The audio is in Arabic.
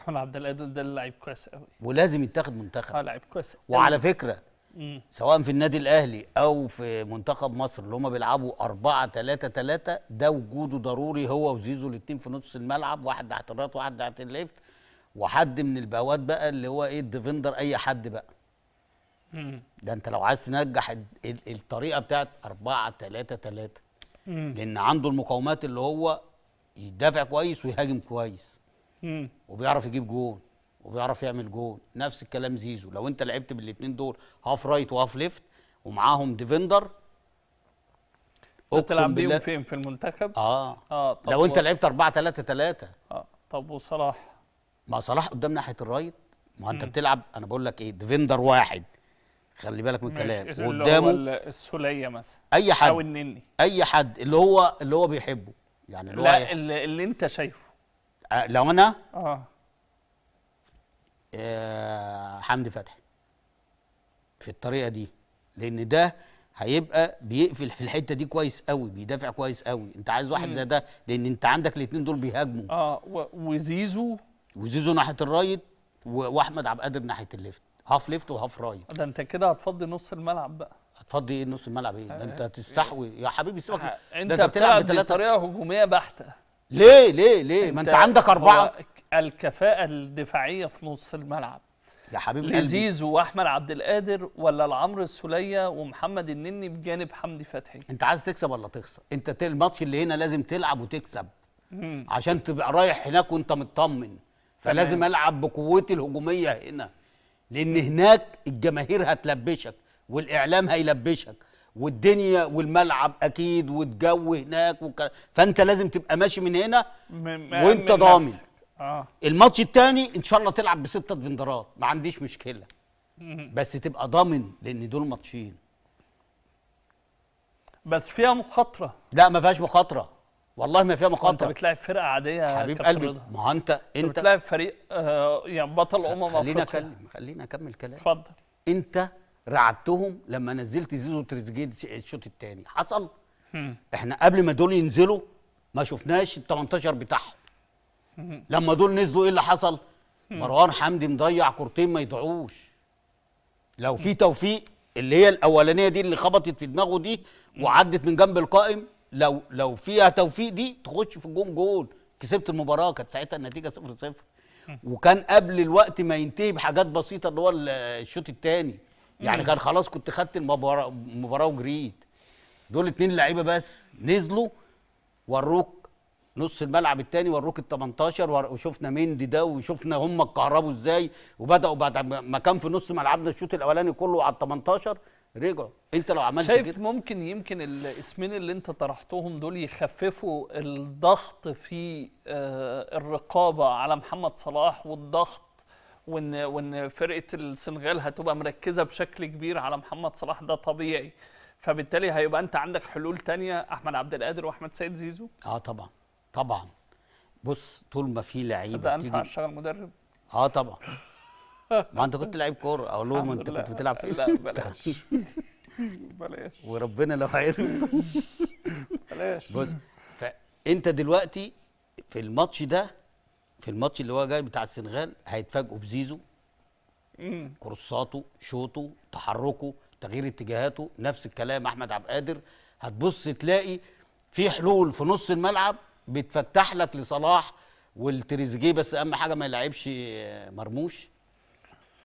احمد عبد القادر ده لعيب كويس قوي ولازم يتاخد منتخب اه لعيب كويس وعلى فكره مم. سواء في النادي الاهلي او في منتخب مصر اللي هم بيلعبوا 4 3 3 ده وجوده ضروري هو وزيزو الاثنين في نص الملعب واحد تحت الراس واحد تحت الليفت وحد من البواد بقى اللي هو ايه الديفندر اي حد بقى مم. ده انت لو عايز تنجح الطريقه بتاعت 4 3 3 لان عنده المقاومات اللي هو يدافع كويس ويهاجم كويس وبيعرف يجيب جون وبيعرف يعمل جون نفس الكلام زيزو لو انت لعبت بالاثنين دول هاف رايت وهاف ليفت ومعاهم ديفندر تلعب بيهم فين في المنتخب اه اه طب لو انت لعبت 4 3 3 اه طب وصلاح ما صلاح قدام ناحيه الرايت ما انت بتلعب انا بقول لك ايه ديفندر واحد خلي بالك من الكلام قدامه السوليه مثلا اي حد او النني اي حد اللي هو اللي هو بيحبه يعني اللي لا هو اللي, اللي انت شايفه آه، لو انا اه, آه حمدي فتحي في الطريقه دي لان ده هيبقى بيقفل في الحته دي كويس قوي بيدافع كويس قوي انت عايز واحد زي ده لان انت عندك الاثنين دول بيهاجموا اه وزيزو وزيزو ناحيه الرايت واحمد عبد القادر ناحيه الليفت هاف ليفت وهاف رايت ده انت كده هتفضي نص الملعب بقى هتفضي ايه نص الملعب ايه ده انت هتستحوي آه، يا حبيبي سيبك انت, انت بتلعب بطريقه هجوميه بحته ليه ليه ليه ما انت عندك اربعه الكفاءه الدفاعيه في نص الملعب يا حبيبي لزيزو واحمد عبد القادر ولا العمر السوليه ومحمد النني بجانب حمدي فتحي انت عايز تكسب ولا تخسر انت الماتش اللي هنا لازم تلعب وتكسب مم. عشان تبقى رايح هناك وانت مطمن فلازم تمام. العب بقوتي الهجوميه هنا لان هناك الجماهير هتلبشك والاعلام هيلبشك والدنيا والملعب اكيد والجو هناك وك... فانت لازم تبقى ماشي من هنا وانت ضامن آه. الماتش الثاني ان شاء الله تلعب بستة ديفندرات ما عنديش مشكله بس تبقى ضامن لان دول ماتشين بس فيها مخاطره لا ما فيهاش مخاطره والله ما فيها مخاطره انت بتلاعب فرقه عاديه حبيب قلبي ما هو انت, انت بتلاعب فريق آه يعني بطل امم افريقيا خلينا اكلم خلينا اكمل كلام اتفضل انت رعبتهم لما نزلت زيزو تريزيجيه الشوط الثاني حصل احنا قبل ما دول ينزلوا ما شفناش ال 18 بتاعهم لما دول نزلوا ايه اللي حصل مروان حمدي مضيع كورتين ما يضيعوش لو في توفيق اللي هي الاولانيه دي اللي خبطت في دماغه دي وعدت من جنب القائم لو لو فيها توفيق دي تخش في الجون جول كسبت المباراه كانت ساعتها النتيجه 0 0 وكان قبل الوقت ما ينتهي بحاجات بسيطه اللي هو الشوط الثاني يعني كان خلاص كنت خدت المباراه وجريت دول اتنين لعيبه بس نزلوا وروك نص الملعب الثاني وروك ال 18 وشفنا مندي ده وشفنا هم اتكهربوا ازاي وبداوا بعد ما كان في نص ملعبنا الشوط الاولاني كله على ال 18 رجعوا انت لو عملت شايف كده ممكن يمكن الاسمين اللي انت طرحتهم دول يخففوا الضغط في آه، الرقابه على محمد صلاح والضغط وان وان فرقه السنغال هتبقى مركزه بشكل كبير على محمد صلاح ده طبيعي فبالتالي هيبقى انت عندك حلول تانية احمد عبد القادر واحمد سيد زيزو اه طبعا طبعا بص طول ما في لعيبه تصدق انفع اشتغل مدرب اه طبعا ما انت كنت لعيب كوره اقول لهم انت كنت بتلعب فين لا بلاش بلاش وربنا لو عرفت بلاش بص فانت دلوقتي في الماتش ده في الماتش اللي هو جاي بتاع السنغال هيتفاجئوا بزيزو كورساته شوطه تحركه تغيير اتجاهاته نفس الكلام احمد عبد القادر هتبص تلاقي في حلول في نص الملعب بتفتح لك لصلاح والتريزيجيه بس اهم حاجه ما يلعبش مرموش